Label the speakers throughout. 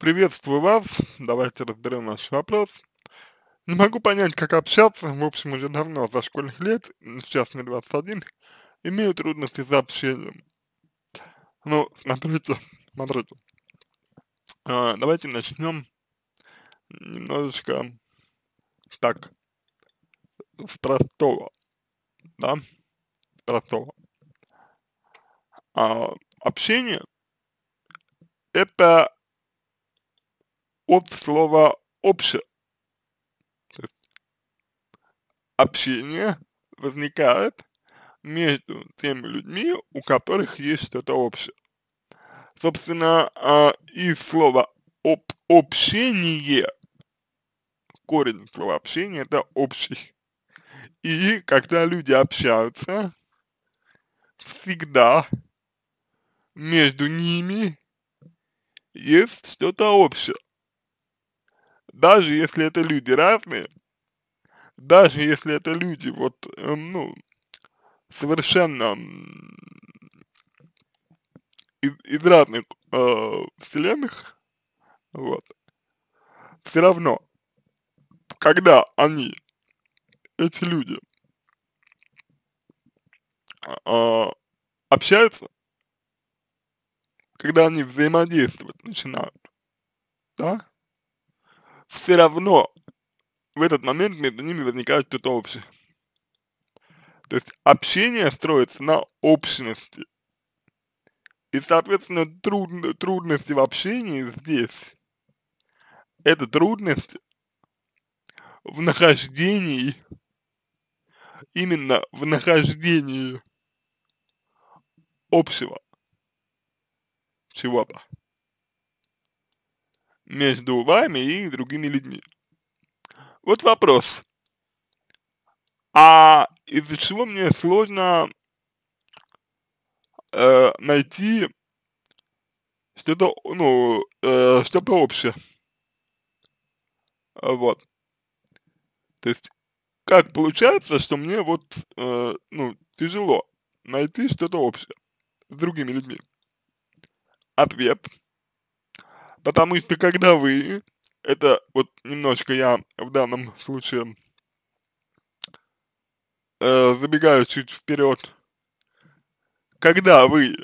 Speaker 1: Приветствую вас. Давайте разберем наш вопрос. Не могу понять, как общаться, в общем, уже давно, за школьных лет, сейчас мне 21, имею трудности с общением. Ну, смотрите, смотрите. А, давайте начнем немножечко так, с простого, да, простого. А, общение – это от слова «обще». Общение возникает между теми людьми, у которых есть что-то общее. Собственно, э, из слова об «общение» корень слова «общение» — это «общий». И когда люди общаются, всегда между ними есть что-то общее даже если это люди разные, даже если это люди вот, э, ну, совершенно из, из разных э, вселенных, вот, все равно, когда они, эти люди, э, общаются, когда они взаимодействовать начинают, да, все равно в этот момент между ними возникает что-то общее. То есть общение строится на общности. И, соответственно, трудно, трудности в общении здесь – это трудность в нахождении, именно в нахождении общего чего-то между вами и другими людьми. Вот вопрос. А из-за чего мне сложно э, найти что-то, ну, э, что-то общее? Вот. То есть, как получается, что мне вот, э, ну, тяжело найти что-то общее с другими людьми? Ответ – Потому что когда вы, это вот немножко я в данном случае э, забегаю чуть вперед, когда вы э,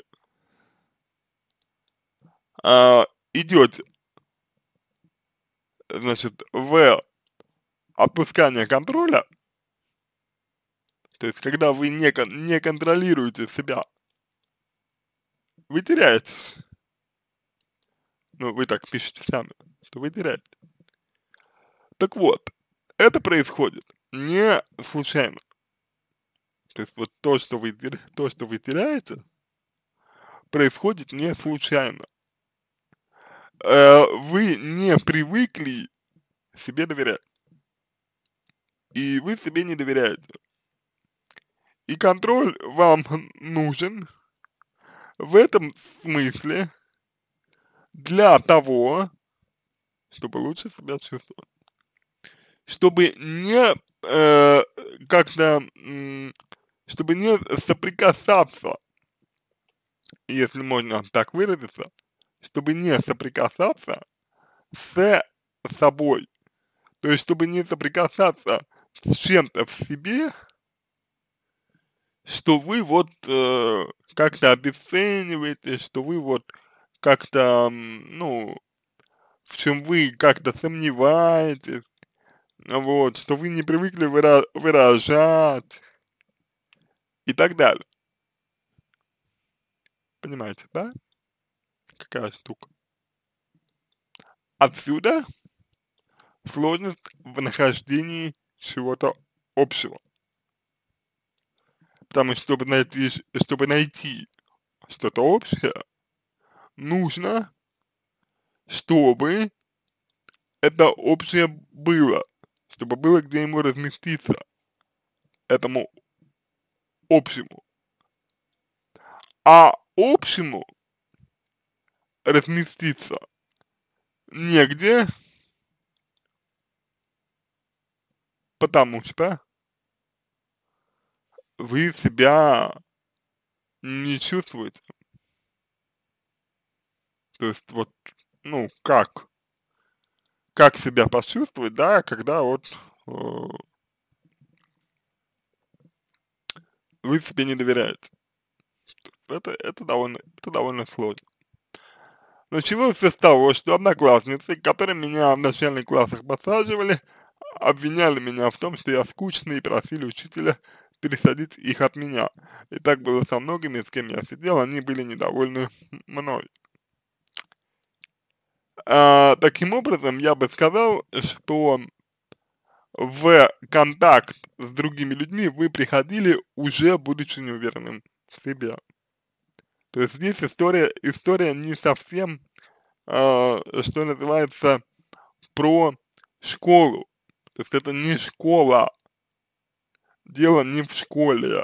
Speaker 1: а, идете, значит, в опускание контроля, то есть когда вы не, кон не контролируете себя, вы теряетесь. Ну, вы так пишете сами, что вы теряете. Так вот, это происходит не случайно. То есть вот то, что вы, то, что вы теряете, происходит не случайно. Э, вы не привыкли себе доверять. И вы себе не доверяете. И контроль вам нужен в этом смысле, для того, чтобы лучше себя чувствовать. Чтобы не э, как-то, чтобы не соприкасаться, если можно так выразиться, чтобы не соприкасаться с собой. То есть, чтобы не соприкасаться с чем-то в себе, что вы вот э, как-то обесцениваете, что вы вот э, как-то, ну, в чем вы как-то сомневаетесь, а вот, что вы не привыкли выра выражать и так далее. Понимаете, да? Какая штука. Отсюда сложность в нахождении чего-то общего. Потому что, чтобы найти, чтобы найти что-то общее, нужно, чтобы это общее было, чтобы было где ему разместиться, этому общему. А общему разместиться негде, потому что вы себя не чувствуете то есть вот, ну, как, как себя почувствовать, да, когда вот э, вы себе не доверяете. Это, это, довольно, это довольно сложно. Началось все с того, что одноклассницы, которые меня в начальных классах подсаживали, обвиняли меня в том, что я скучный и просили учителя пересадить их от меня. И так было со многими, с кем я сидел, они были недовольны мной. А, таким образом, я бы сказал, что в контакт с другими людьми вы приходили уже будучи неуверенным в себе. То есть здесь история, история не совсем, э, что называется, про школу. То есть это не школа. Дело не в школе.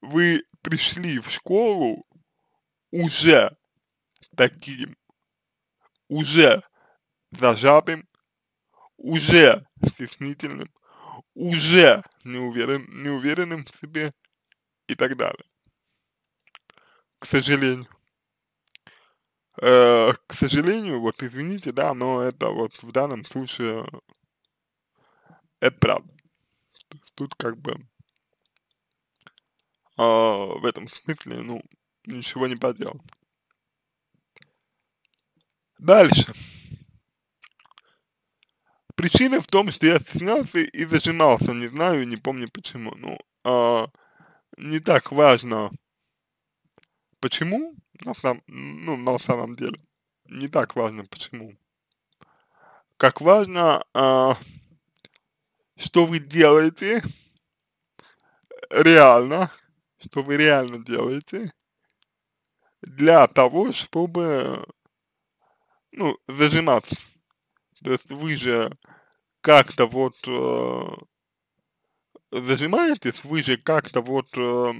Speaker 1: Вы пришли в школу уже таким уже зажатым, уже стеснительным, уже неуверен, неуверенным в себе и так далее. К сожалению. Э, к сожалению, вот извините, да, но это вот в данном случае это правда. То есть тут как бы э, в этом смысле, ну, ничего не поделать. Дальше. Причина в том, что я стеснялся и зажимался, не знаю, не помню почему. Ну, э, не так важно, почему, на, сам, ну, на самом деле, не так важно почему, как важно, э, что вы делаете реально, что вы реально делаете для того, чтобы ну, зажиматься. То есть вы же как-то вот э, зажимаетесь, вы же как-то вот э,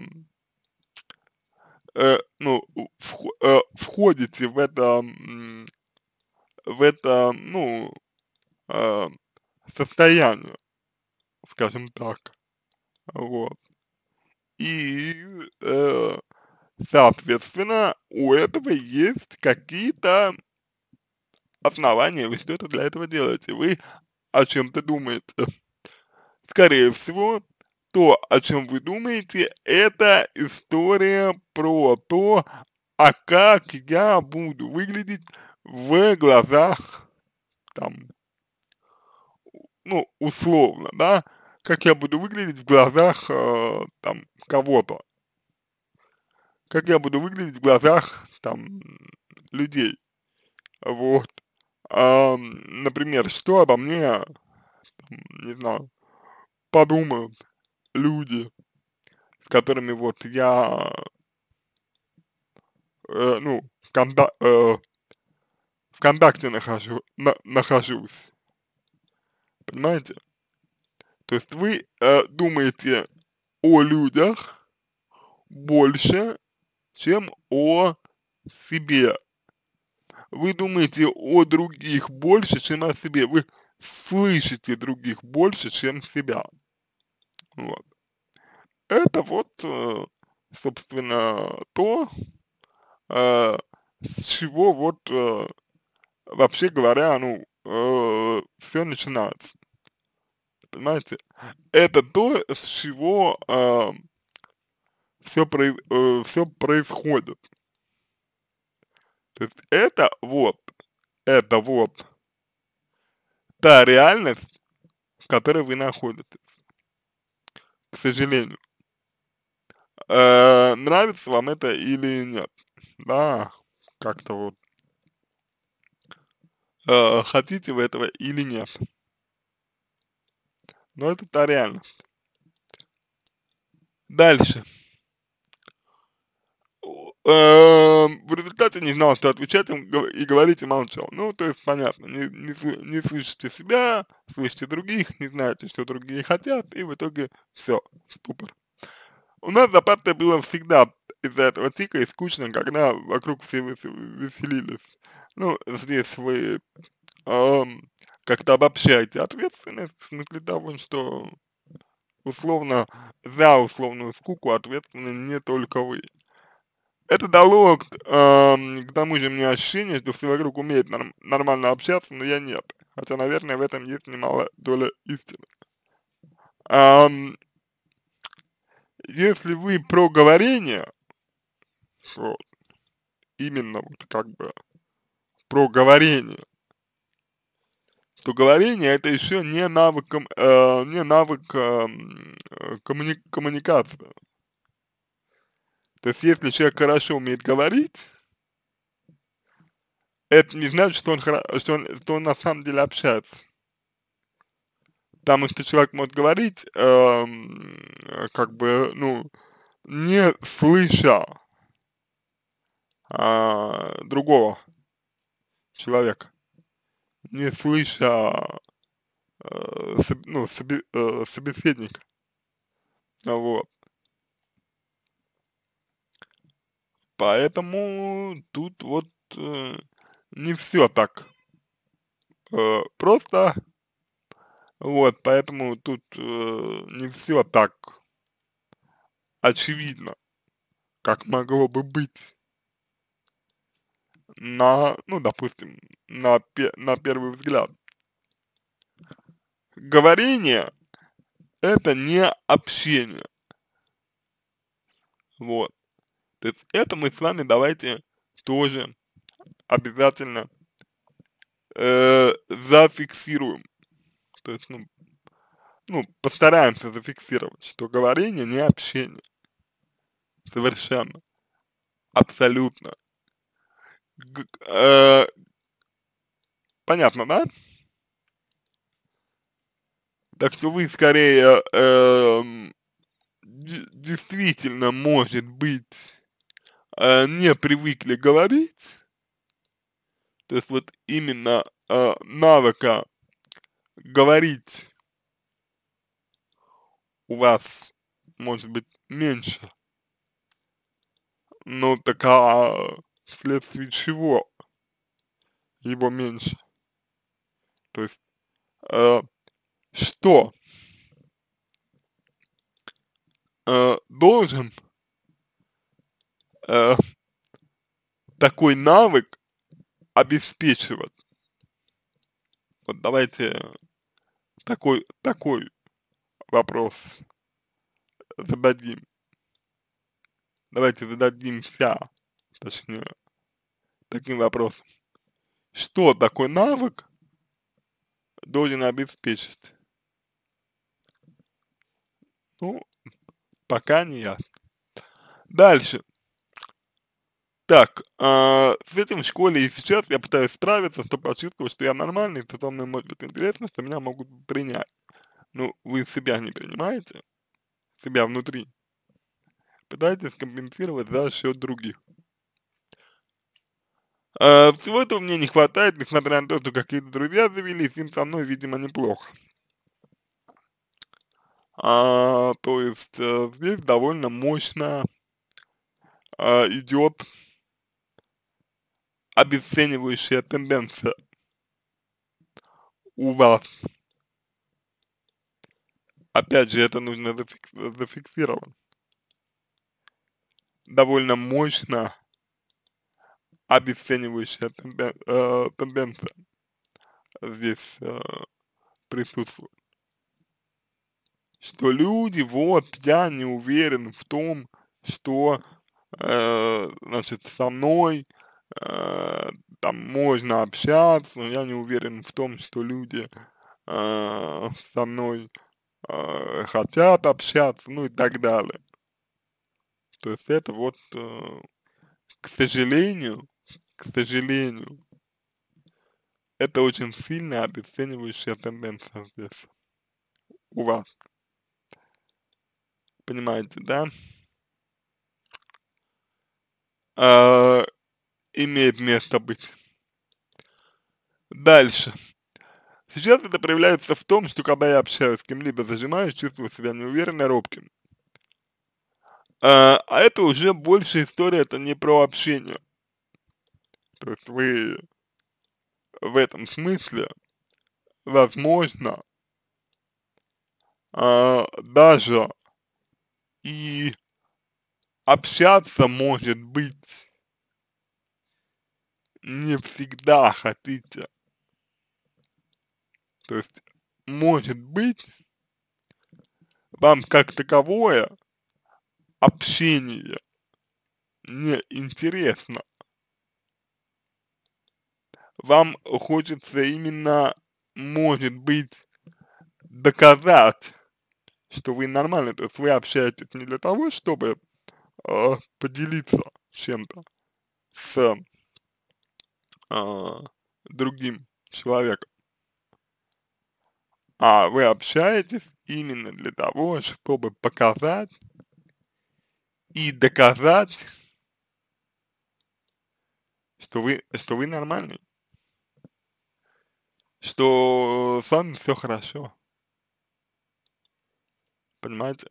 Speaker 1: э, ну, в, э, входите в это, в это, ну, э, состояние, скажем так, вот. И, э, соответственно, у этого есть какие-то основания вы что-то для этого делаете, вы о чем-то думаете. Скорее всего, то, о чем вы думаете, это история про то, а как я буду выглядеть в глазах, там, ну, условно, да, как я буду выглядеть в глазах, э, там, кого-то, как я буду выглядеть в глазах, там, людей, вот например, что обо мне, не знаю, подумают люди, с которыми вот я, э, ну, в, конта э, в контакте нахожу, на, нахожусь. Понимаете? То есть вы э, думаете о людях больше, чем о себе вы думаете о других больше, чем о себе, вы слышите других больше, чем себя. Вот. Это вот, э, собственно, то, э, с чего вот, э, вообще говоря, ну, все начинается. Понимаете? Это то, с чего э, все, про, э, все происходит. То есть это вот, это вот та реальность, в которой вы находитесь, к сожалению. Э, нравится вам это или нет, да, как-то вот. Э, хотите вы этого или нет. Но это та реальность. Дальше. Эм, в результате не знал, что отвечать и говорить и молчал. Ну, то есть понятно, не, не, не слышите себя, слышите других, не знаете, что другие хотят, и в итоге все, ступор. У нас за партой было всегда из-за этого тика и скучно, когда вокруг все веселились. Ну, здесь вы эм, как-то обобщаете ответственность, в смысле того, что условно, за условную скуку ответственны не только вы это дало к, э, к тому же мне ощущение, что все вокруг умеет норм нормально общаться, но я нет. Хотя, наверное, в этом есть немалая доля истины. Эм, если вы про говорение, вот, именно вот как бы про говорение, то говорение это еще не навык, э, не навык э, коммуни коммуникации. То есть, если человек хорошо умеет говорить, это не значит, что он, что он, что он на самом деле общается. Потому что человек может говорить, э, как бы, ну, не слыша э, другого человека, не слыша э, соб, ну, соби, э, собеседника. Вот. Поэтому тут вот э, не все так э, просто. Вот, поэтому тут э, не все так очевидно, как могло бы быть на, ну, допустим, на, пе на первый взгляд. Говорение – это не общение. Вот. То есть это мы с вами давайте тоже обязательно э, зафиксируем. То есть, ну, ну, постараемся зафиксировать, что говорение не общение. Совершенно. Абсолютно. Г э, понятно, да? Так что вы скорее э, действительно может быть э, не привыкли говорить, то есть вот именно э, навыка говорить у вас может быть меньше, но ну так а вследствие чего его меньше? То есть э, что э, должен э, такой навык обеспечивать. Вот давайте такой, такой вопрос зададим. Давайте зададимся, точнее, таким вопросом. Что такой навык должен обеспечить? Ну, пока не я Дальше. Так, э, с этим в школе и сейчас я пытаюсь справиться, чтобы почувствовать, что я нормальный, что со мне ну, может быть интересно, что меня могут принять. Ну, вы себя не принимаете, себя внутри. Пытайтесь компенсировать за счет других. Э, всего этого мне не хватает, несмотря на то, что какие-то друзья завелись, им со мной, видимо, неплохо. А, то есть э, здесь довольно мощно э, а, идет обесценивающая тенденция у вас. Опять же, это нужно зафикс зафиксировать. Довольно мощно обесценивающая э, тенденция здесь э, присутствует. Что люди, вот, я не уверен в том, что, э, значит, со мной, э, э, там можно общаться, но я не уверен в том, что люди э, со мной э, хотят общаться, ну и так далее. То есть это вот, э, к сожалению, к сожалению, это очень сильно обесценивающая тенденция здесь у вас. Понимаете, да? Э, имеет место быть. Дальше. Сейчас это проявляется в том, что когда я общаюсь с кем-либо, зажимаюсь, чувствую себя неуверенно, робким. А, а это уже больше история, это не про общение. То есть вы в этом смысле, возможно, а, даже и общаться может быть не всегда хотите. То есть, может быть, вам как таковое общение не интересно. Вам хочется именно, может быть, доказать, что вы нормально, то есть вы общаетесь не для того, чтобы э, поделиться чем-то с э, другим человеком. А вы общаетесь именно для того, чтобы показать и доказать, что вы, что вы нормальный, что с вами все хорошо. Понимаете,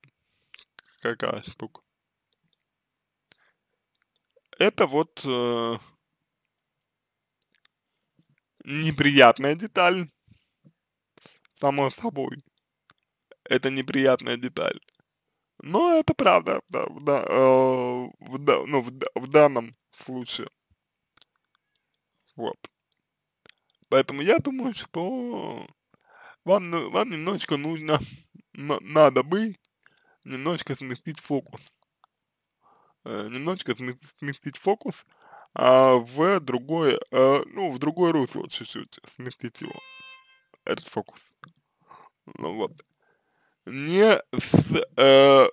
Speaker 1: какая штука? Это вот э, неприятная деталь, само собой. Это неприятная деталь. Но это правда, да, в, да, э, в, да, ну, в, в данном случае. Вот. Поэтому я думаю, что вам, вам немножечко нужно, надо бы немножечко сместить фокус. Э, немножечко сместить фокус а, в другой, а, ну, в другой русло чуть-чуть, сместить его, этот фокус. Ну вот. Не с, э,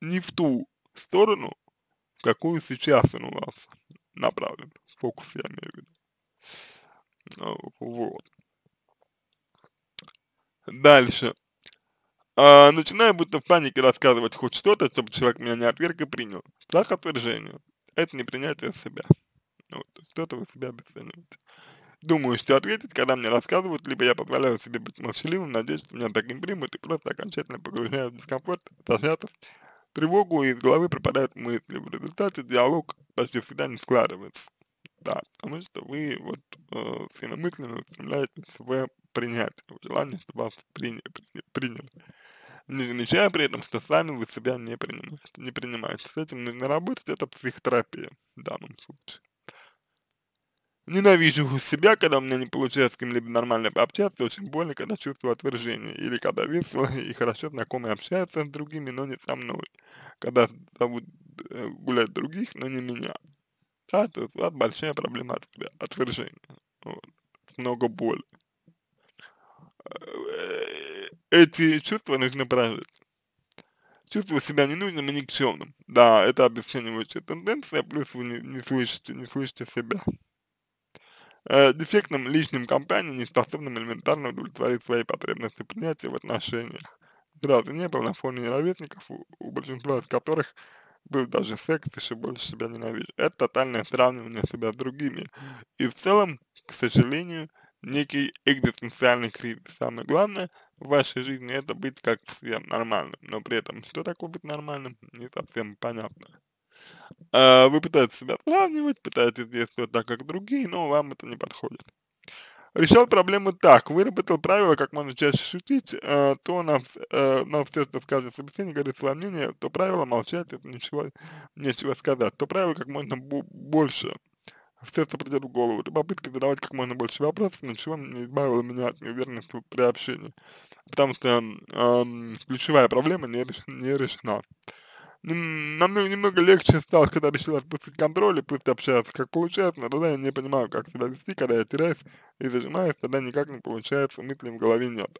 Speaker 1: не в ту сторону, в какую сейчас он у вас направлен. Фокус я имею в виду. Ну, вот. Дальше. А, начинаю будто в панике рассказывать хоть что-то, чтобы человек меня не отверг и принял. Страх отвержения это непринятие себя. Ну вот, что-то вы себя обесцениваете. Думаю, что ответить, когда мне рассказывают, либо я позволяю себе быть молчаливым, надеюсь, что меня таким примут и просто окончательно погружают в дискомфорт, зажатость, тревогу, и из головы пропадают мысли. В результате диалог почти всегда не складывается. Да, потому что вы вот э, своими мыслями устремляетесь в принятие, в желание, чтобы вас приняли. приняли не замечая при этом, что сами вы себя не принимаете. Не принимаете. С этим нужно работать, это психотерапия в данном случае. Ненавижу себя, когда у меня не получается с кем-либо нормально пообщаться, очень больно, когда чувствую отвержение, или когда весело и хорошо знакомые общаются с другими, но не со мной, когда зовут э, гулять других, но не меня. Да, то есть у вас большая проблема отвержения, вот. много боли э, эти чувства нужно прожить. Чувство себя ненужным и никчемным. Да, это обесценивающая тенденция, плюс вы не, не слышите, не слышите себя. Э, дефектным личным компаниям, не способным элементарно удовлетворить свои потребности принятия в отношениях. Сразу не было на фоне неравесников, у, у большинства из которых был даже секс, еще больше себя ненавижу. Это тотальное сравнивание себя с другими. И в целом, к сожалению, некий экзистенциальный кризис. Самое главное, в вашей жизни, это быть как всем нормальным. Но при этом, что такое быть нормальным, не совсем понятно. А, вы пытаетесь себя сравнивать, пытаетесь действовать так, как другие, но вам это не подходит. Решал проблему так, выработал правила, как можно чаще шутить, а, то на, э, на все, что скажет собеседник, говорит свое мнение, то правило молчать, это ничего, нечего сказать, то правило как можно больше а Сердце придет в голову. Попытка задавать как можно больше вопросов ничего не избавила меня от неуверенности при общении, потому что эм, ключевая проблема не, реш, не решена. Намного немного легче стало, когда решил отпустить контроль и пусть общаться, как получается, но тогда я не понимаю, как себя вести, когда я теряюсь и зажимаюсь, тогда никак не получается, мысли в голове нет.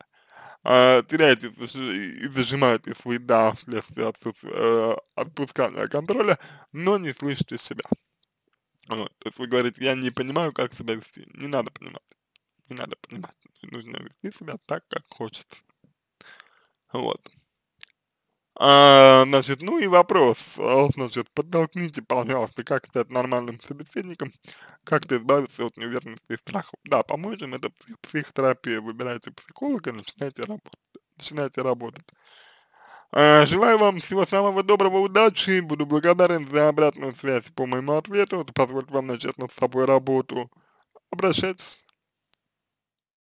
Speaker 1: А, теряете и зажимаете свои «да» вследствие отсутствия, э, отпускания контроля, но не слышите себя. Вот. То есть вы говорите, я не понимаю, как себя вести. Не надо понимать. Не надо понимать. Нужно вести себя так, как хочется. Вот. А, значит, ну и вопрос, а, значит, подтолкните, пожалуйста, как стать нормальным собеседником, как ты избавиться от неуверенности и страхов. Да, поможем, это псих психотерапия, выбирайте психолога, начинайте работать, начинайте работать. А, желаю вам всего самого доброго, удачи, буду благодарен за обратную связь по моему ответу, это вам начать над собой работу. Обращайтесь.